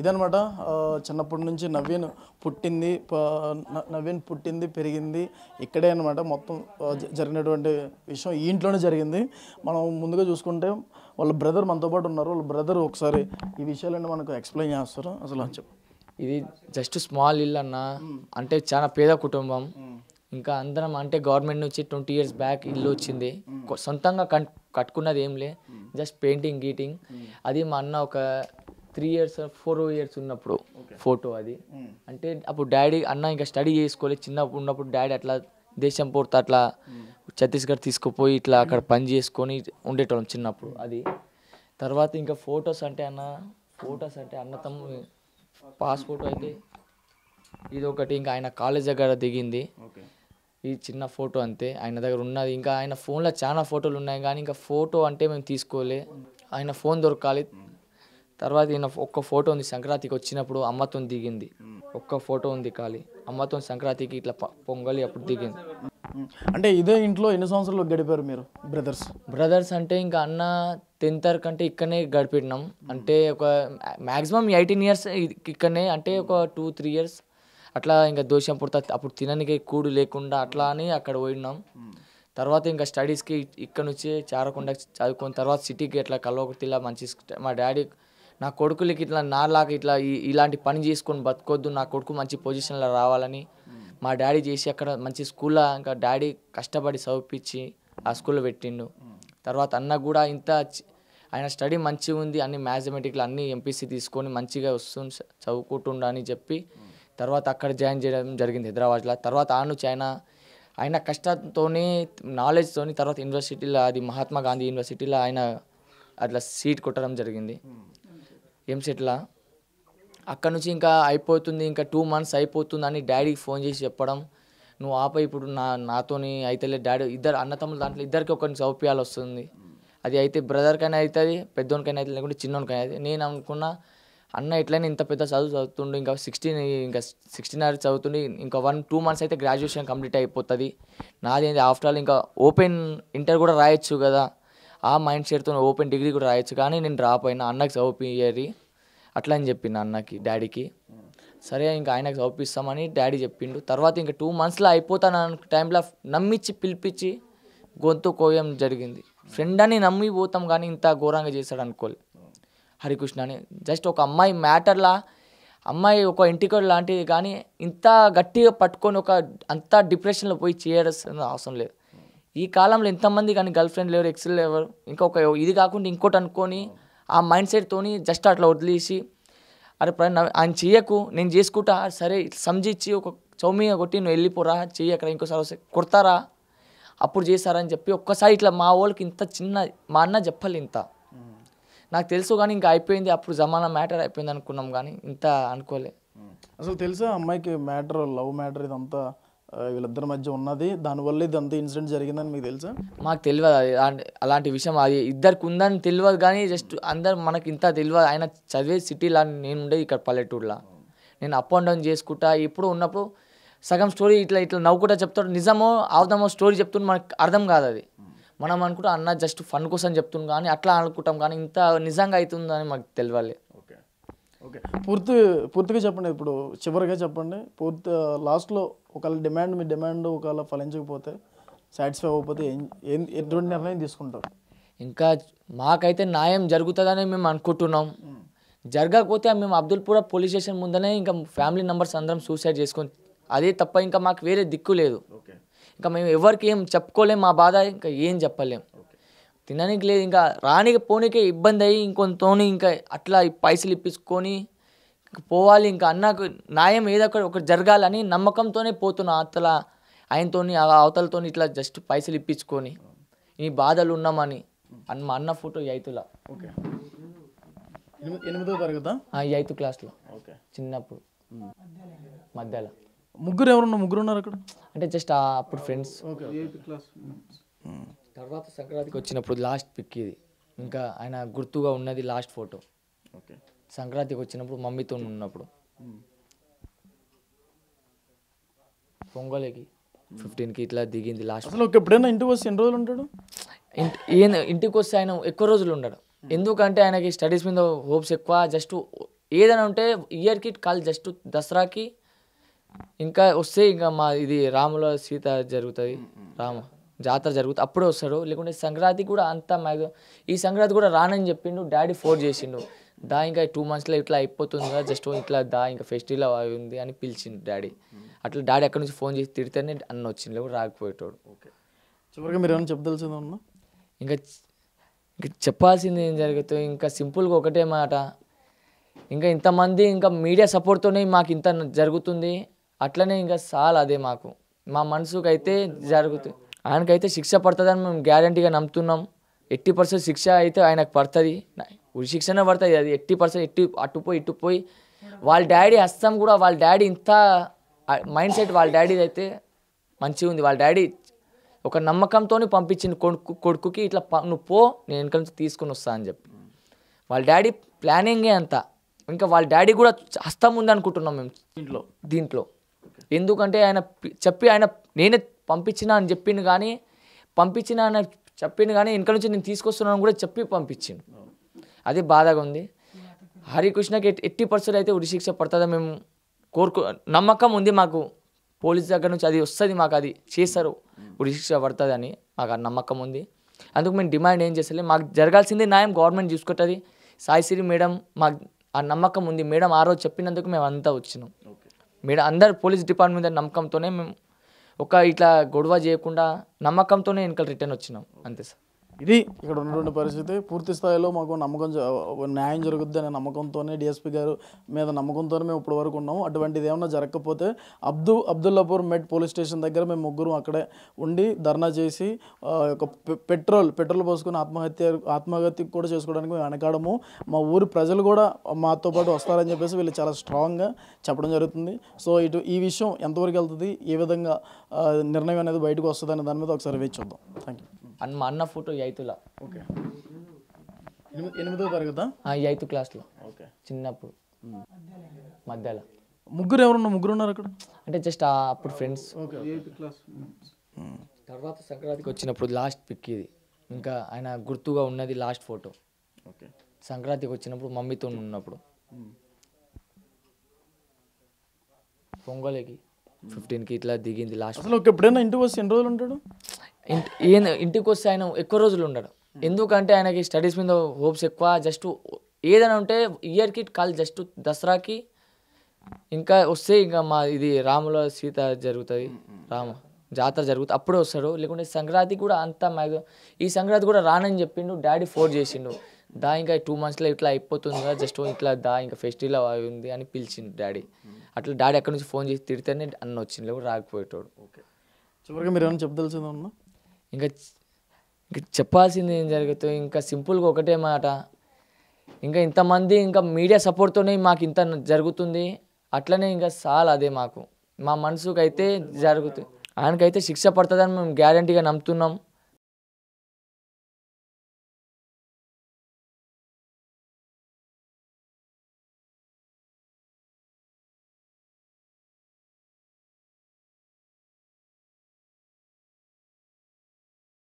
ఇదనమాట చిన్నప్పటి నుంచి నవీన్ పుట్టింది నవీన్ పుట్టింది పెరిగింది ఇక్కడే అనమాట మొత్తం జరిగినటువంటి విషయం ఈ ఇంట్లోనే జరిగింది మనం ముందుగా చూసుకుంటే వాళ్ళ బ్రదర్ మనతో పాటు ఉన్నారు వాళ్ళ బ్రదర్ ఒకసారి ఈ విషయాలన్నీ మనకు ఎక్స్ప్లెయిన్ చేస్తారు అసలు అని చెప్పు ఇది జస్ట్ స్మాల్ ఇల్లు అన్న అంటే చాలా పేద కుటుంబం ఇంకా అందరం అంటే గవర్నమెంట్ నుంచి ట్వంటీ ఇయర్స్ బ్యాక్ ఇల్లు వచ్చింది సొంతంగా కట్టుకున్నది ఏం లే జస్ట్ పెయింటింగ్ గీటింగ్ అది మా అన్న ఒక త్రీ ఇయర్స్ ఫోర్ ఇయర్స్ ఉన్నప్పుడు ఫోటో అది అంటే అప్పుడు డాడీ అన్న ఇంకా స్టడీ చేసుకోలేదు చిన్నప్పుడు ఉన్నప్పుడు డాడీ అట్లా దేశం పూర్తి అట్లా ఛత్తీస్గఢ్ తీసుకుపోయి ఇట్లా అక్కడ పని చేసుకొని ఉండేటోళ్ళం చిన్నప్పుడు అది తర్వాత ఇంకా ఫొటోస్ అంటే అన్న ఫొటోస్ అంటే అన్న తమ్ముడు పాస్పోర్ట్ అయితే ఇది ఒకటి ఇంకా ఆయన కాలేజ్ దగ్గర దిగింది ఈ చిన్న ఫోటో అంతే ఆయన దగ్గర ఉన్నది ఇంకా ఆయన ఫోన్లో చాలా ఫోటోలు ఉన్నాయి కానీ ఇంకా ఫోటో అంటే మేము తీసుకోలే ఆయన ఫోన్ దొరకాలి తర్వాత ఈయన ఒక్క ఫోటో ఉంది సంక్రాంతికి వచ్చినప్పుడు అమ్మతో దిగింది ఒక్క ఫోటో ఉంది ఖాళీ అమ్మతో సంక్రాంతికి ఇట్లా పొంగలి అప్పుడు దిగింది అంటే ఇదే ఇంట్లో ఎన్ని సంవత్సరాలు గడిపారు మీరు బ్రదర్స్ బ్రదర్స్ అంటే ఇంకా అన్న టెన్త్ వరకు అంటే ఇక్కడనే గడిపినాం అంటే ఒక మ్యాక్సిమం ఎయిటీన్ ఇయర్స్ ఇక్కడనే అంటే ఒక టూ త్రీ ఇయర్స్ అట్లా ఇంకా దోషం పుడతా అప్పుడు తిననికి కూడు లేకుండా అట్లా అని అక్కడ పోయినాం తర్వాత ఇంకా స్టడీస్కి ఇక్కడ నుంచి చేరకుండా చదువుకున్న తర్వాత సిటీకి ఎట్లా కలవకుర్తిలా మంచి మా డాడీ నా కొడుకులకి ఇట్లా నాలాగా ఇట్లా ఇలాంటి పని చేసుకొని బతుకొద్దు నా కొడుకు మంచి పొజిషన్లో రావాలని మా డాడీ చేసి అక్కడ మంచి స్కూల్లో ఇంకా డాడీ కష్టపడి చదివిపించి ఆ స్కూల్లో పెట్టిండు తర్వాత అన్న కూడా ఇంత ఆయన స్టడీ మంచిగా ఉంది అన్ని మ్యాథమెటిక్లు అన్ని ఎంపీసీ తీసుకొని మంచిగా వస్తుంది చదువుకుంటుండ అని చెప్పి తర్వాత అక్కడ జాయిన్ చేయడం జరిగింది హైదరాబాద్లో తర్వాత ఆను చైనా ఆయన కష్టంతోనే నాలెడ్జ్తోని తర్వాత యూనివర్సిటీలో అది మహాత్మా గాంధీ యూనివర్సిటీలో ఆయన అట్లా సీట్ కొట్టడం జరిగింది ఎంసెట్లా అక్కడ నుంచి ఇంకా అయిపోతుంది ఇంకా టూ మంత్స్ అయిపోతుంది అని డాడీకి ఫోన్ చేసి చెప్పడం నువ్వు ఆపై ఇప్పుడు నా నాతోని లేదు డాడీ ఇద్దరు అన్నతమ్ముల దాంట్లో ఇద్దరికి ఒక సౌప్యాలు వస్తుంది అది అయితే బ్రదర్కైనా అవుతుంది పెద్దోనికైనా అవుతుంది లేకుంటే చిన్నోనికైనా అవుతుంది నేను అనుకున్న అన్న ఎట్లయినా ఇంత పెద్ద చదువు చదువుతుండు ఇంకా సిక్స్టీన్ ఇంకా సిక్స్టీన్ అవర్స్ చదువుతుండి ఇంకా వన్ టూ మంత్స్ అయితే గ్రాడ్యుయేషన్ కంప్లీట్ అయిపోతుంది నాది ఆఫ్టర్ ఆల్ ఇంకా ఓపెన్ ఇంటర్ కూడా రాయొచ్చు కదా ఆ మైండ్ సెట్తో ఓపెన్ డిగ్రీ కూడా రాయొచ్చు కానీ నేను డ్రాప్ అయినా అన్నకి చదివిపియ్యరి అట్లా అని చెప్పిన అన్నకి డాడీకి సరే ఇంకా ఆయనకు చదివిపిస్తామని డాడీ చెప్పిండు తర్వాత ఇంకా టూ మంత్స్లో అయిపోతాను టైంలో నమ్మించి పిలిపించి గొంతు కోయం జరిగింది ఫ్రెండ్ అని నమ్మి పోతాం కానీ ఇంత ఘోరంగా చేశాడు అనుకోలే హరికృష్ణ అని జస్ట్ ఒక అమ్మాయి మ్యాటర్లా అమ్మాయి ఒక ఇంటికోడ్ లాంటిది కానీ ఇంత గట్టిగా పట్టుకొని ఒక అంత డిప్రెషన్లో పోయి చేయాల్సిన అవసరం లేదు ఈ కాలంలో ఎంతమంది కానీ గర్ల్ ఫ్రెండ్ లేరు ఎక్స్ లేవరు ఇంకొక ఇది కాకుండా ఇంకోటి అనుకొని ఆ మైండ్ సెట్తోని జస్ట్ అట్లా వదిలేసి అరే ఆయన చెయ్యకు నేను చేసుకుంటా సరే సంజిచ్చి ఒక చౌమీ కొట్టి నువ్వు వెళ్ళిపోరా చెయ్యకరా ఇంకోసారి వస్తే కొడతారా అప్పుడు చేస్తారా అని చెప్పి ఒక్కసారి ఇట్లా మా వాళ్ళకి ఇంత చిన్న మా అన్న చెప్పాలి ఇంత నాకు తెలుసు కానీ ఇంకా అయిపోయింది అప్పుడు జమానా మ్యాటర్ అయిపోయింది అనుకున్నాం కానీ ఇంత అనుకోలే అసలు తెలుసా అమ్మాయికి మ్యాటర్ లవ్ మ్యాటర్ ఇదంతా వీళ్ళిద్దరి మధ్య ఉన్నది దానివల్ల ఇది అంత ఇన్సిడెంట్ జరిగిందని మీకు తెలుసా మాకు తెలియదు అది అలాంటి విషయం అది ఇద్దరికి ఉందని తెలియదు కానీ జస్ట్ అందరు మనకి ఇంత తెలియదు ఆయన చదివే లా నేను ఉండేది ఇక్కడ పల్లెటూరులో నేను అప్ అండ్ డౌన్ చేసుకుంటా ఇప్పుడు ఉన్నప్పుడు సగం స్టోరీ ఇట్లా ఇట్లా నవ్వుకుంటా చెప్తాడు నిజమో అవదమో స్టోరీ చెప్తుంటే మనకు అర్థం కాదు అది మనం అనుకుంటా అన్న జస్ట్ ఫన్ కోసం చెప్తున్నాం కానీ అట్లా అనుకుంటాం కానీ ఇంత నిజంగా అవుతుందని మాకు తెలియాలి ఓకే పూర్తి పూర్తిగా చెప్పండి ఇప్పుడు చివరిగా చెప్పండి పూర్తి లాస్ట్లో ఒకవేళ డిమాండ్ మీ డిమాండ్ ఒకవేళ ఫలించకపోతే సాటిస్ఫై అవ్వకపోతే ఏం ఎటువంటి నిర్ణయం తీసుకుంటారు ఇంకా మాకైతే న్యాయం జరుగుతుందని మేము అనుకుంటున్నాం hmm. జరగకపోతే మేము అబ్దుల్పూర్ పోలీస్ స్టేషన్ ముందనే ఇంకా ఫ్యామిలీ మెంబర్స్ అందరం సూసైడ్ చేసుకొని అదే తప్ప ఇంకా మాకు వేరే దిక్కు లేదు ఇంకా మేము ఎవరికి ఏం చెప్పుకోలేం మా బాధ ఇంకా ఏం చెప్పలేం తినడానికి లేదు ఇంకా రానికి పోనీకే ఇబ్బంది అయ్యి ఇంకొంతోని ఇంకా అట్లా పైసలు ఇప్పించుకొని పోవాలి ఇంకా అన్నకు న్యాయం ఏదో ఒకటి జరగాలని నమ్మకంతోనే పోతున్నా అవతల ఆయనతో అవతలతో ఇట్లా జస్ట్ పైసలు ఇప్పించుకొని ఈ బాధలు ఉన్నామని అన్న మా అన్న ఫోటో ఎయితుల ఓకే ఎయిత్ క్లాస్లో ఓకే చిన్నప్పుడు మధ్యలో ముగ్గురు ఎవరున్నా ముగ్గురు ఉన్నారు అక్కడ అంటే జస్ట్ అప్పుడు ఫ్రెండ్స్ ఓకే ఎయిత్ క్లాస్ తర్వాత సంక్రాంతికి hmm. వచ్చినప్పుడు లాస్ట్ పిక్ ఇది ఇంకా ఆయన గుర్తుగా ఉన్నది లాస్ట్ ఫోటో ఓకే సంక్రాంతికి వచ్చినప్పుడు మమ్మీతో ఉన్నప్పుడు hmm. పొంగలికి ఫిఫ్టీన్కి hmm. ఇట్లా దిగింది లాస్ట్ అసలు ఎప్పుడైనా ఇంటికి వస్తే ఎన్ని రోజులు ఉంటాడు ఇంటికి వస్తే ఆయన ఎక్కువ రోజులు ఉండడు ఎందుకంటే ఆయనకి స్టడీస్ మీద హోప్స్ ఎక్కువ జస్ట్ ఏదైనా ఉంటే ఇయర్కి కాల్ జస్ట్ దసరాకి ఇంకా వస్తే ఇంకా మా ఇది రాముల సీత జరుగుతుంది రామ జాతర జరుగుతుంది అప్పుడే వస్తాడు లేకుంటే సంక్రాంతి కూడా అంత మ్యాక్సిమం ఈ సంక్రాంతి కూడా రానని చెప్పిండు డాడీ ఫోర్ చేసిండు దా ఇంకా టూ మంత్స్లో ఇట్లా అయిపోతుంది కదా జస్ట్ ఇట్లా దా ఇంకా ఫెస్టివల్ ఉంది అని పిలిచిండు డాడీ అట్లా డాడీ అక్కడ నుంచి ఫోన్ చేసి తిడితేనే అన్న వచ్చింది లేకుంటే రాకపోయేటోడు ఓకే చివరిగా మీరు ఏమైనా చెప్పదలుచుందమ్మా ఇంకా చెప్పాల్సింది ఏం జరుగుతుంది ఇంకా సింపుల్గా ఒకటే మాట ఇంకా ఇంతమంది ఇంకా మీడియా సపోర్ట్తోనే మాకు ఇంత జరుగుతుంది అట్లనే ఇంకా చాలా అదే మాకు మా మనసుకు అయితే జరుగుతుంది ఆయనకైతే శిక్ష పడుతుందని మేము గ్యారంటీగా నమ్ముతున్నాం ఎట్టి పర్సెంట్ శిక్ష అయితే ఆయనకు పడుతుంది ఉరి శిక్షనే పడుతుంది అది ఎట్టి పర్సెంట్ ఎట్టి ఇటు పోయి వాళ్ళ డాడీ అస్తం కూడా వాళ్ళ డాడీ ఇంత మైండ్ సెట్ వాళ్ళ డాడీది అయితే మంచిగా ఉంది వాళ్ళ డాడీ ఒక నమ్మకంతో పంపించింది కొడుకు కొడుకుకి ఇట్లా నువ్వు పో నేను ఇంకా నుంచి తీసుకుని వస్తా అని చెప్పి వాళ్ళ డాడీ ప్లానింగే అంత ఇంకా వాళ్ళ డాడీ కూడా హస్తం అనుకుంటున్నాం మేము దీంట్లో దీంట్లో ఎందుకంటే ఆయన చెప్పి ఆయన నేనే పంపించినా అని చెప్పింది కానీ పంపించినా అని చెప్పింది కానీ ఇంక నుంచి నేను తీసుకొస్తున్నాను కూడా చెప్పి పంపించిండు అది బాధగా ఉంది హరికృష్ణకి ఎట్టి పర్సెంట్ అయితే ఉరిశిక్ష పడుతుందో మేము కోరుకు నమ్మకం ఉంది మాకు పోలీస్ దగ్గర నుంచి అది వస్తుంది మాకు అది చేస్తారు ఉరిశిక్ష పడుతుందని మాకు ఆ నమ్మకం ఉంది అందుకు మేము డిమాండ్ ఏం చేస్తలే మాకు జరగాల్సింది న్యాయం గవర్నమెంట్ చూసుకుంటుంది సాయిశ్రీ మేడం మాకు ఆ నమ్మకం ఉంది మేడం ఆ రోజు చెప్పినందుకు మేము అంతా వచ్చినాం మేడం అందరు పోలీస్ డిపార్ట్మెంట్ నమ్మకంతోనే మేము ఒక ఇట్లా గొడవ చేయకుండా నమ్మకంతోనే వెనకాల రిటర్న్ వచ్చినాం అంతే సార్ ఇది ఇక్కడ ఉన్నటువంటి పరిస్థితి పూర్తి స్థాయిలో మాకు నమ్మకం న్యాయం జరుగుద్ది అనే నమ్మకంతోనే డిఎస్పీ గారు మీద నమ్మకంతోనే మేము ఇప్పటి వరకు ఉన్నాము అటువంటిది ఏమైనా జరగకపోతే అబ్దు అబ్దుల్లాపూర్ మెట్ పోలీస్ స్టేషన్ దగ్గర మేము ముగ్గురు అక్కడే ఉండి ధర్నా చేసి ఒక పెట్రోల్ పెట్రోల్ పోసుకుని ఆత్మహత్య ఆత్మహత్య కూడా చేసుకోవడానికి మేము వెనకాడము మా ఊరి ప్రజలు కూడా మాతో పాటు వస్తారని చెప్పేసి వీళ్ళు చాలా స్ట్రాంగ్గా చెప్పడం జరుగుతుంది సో ఇటు ఈ విషయం ఎంతవరకు వెళ్తుంది ఏ విధంగా నిర్ణయం అనేది బయటకు వస్తుంది అనే దాని మీద ఒకసారి వేచి చూద్దాం థ్యాంక్ యూ అన్న మా అన్న ఫోటో ఎయిత్లో ఓకే ఎనిమిదో తరగతా ఎయిత్ క్లాస్లో ఓకే చిన్నప్పుడు మధ్యలో ముగ్గురు ఎవరున్నా ముగ్గురు ఉన్నారు అక్కడ అంటే జస్ట్ అప్పుడు ఫ్రెండ్స్ తర్వాత సంక్రాంతికి వచ్చినప్పుడు లాస్ట్ పిక్ ఇది ఇంకా ఆయన గుర్తుగా ఉన్నది లాస్ట్ ఫోటో ఓకే సంక్రాంతికి వచ్చినప్పుడు మమ్మీతో ఉన్నప్పుడు పొంగలికి ఫిఫ్టీన్కి ఇట్లా దిగింది లాస్ట్ ఎప్పుడైనా ఇంటికి వచ్చి ఎన్ని రోజులు ఉంటాడు ఇంటి ఇంటికి వస్తే ఆయన ఎక్కువ రోజులు ఉండడు ఎందుకంటే ఆయనకి స్టడీస్ మీద హోప్స్ ఎక్కువ జస్ట్ ఏదైనా ఉంటే ఇయర్కి కాల్ జస్ట్ దసరాకి ఇంకా వస్తే ఇంకా మా ఇది రాముల సీత జరుగుతుంది రామ జాతర జరుగుతుంది అప్పుడే వస్తాడు లేకుంటే సంక్రాంతి కూడా అంత మ్యాగ్జిమం ఈ సంక్రాంతి కూడా రానని చెప్పిండు డాడీ ఫోర్ చేసిండు దా ఇంకా టూ మంత్స్లో ఇట్లా అయిపోతుంది కదా జస్ట్ ఇట్లా దా ఇంకా ఫెస్టివల్ ఉంది అని పిలిచిండు డాడీ అట్లా డాడీ అక్కడి నుంచి ఫోన్ చేసి తిడితేనే అన్న వచ్చింది లేకుండా రాకపోయేటోడు ఓకే చివరిగా మీరు ఏమైనా చెప్పదలుచుందా ఇంకా ఇంకా చెప్పాల్సింది ఏం జరుగుతుంది ఇంకా సింపుల్గా ఒకటే మాట ఇంకా ఇంతమంది ఇంకా మీడియా సపోర్ట్తోనే మాకు ఇంత జరుగుతుంది అట్లనే ఇంకా చాలా అదే మాకు మా మనసుకు అయితే జరుగుతుంది ఆయనకైతే శిక్ష పడుతుందని మేము గ్యారంటీగా నమ్ముతున్నాం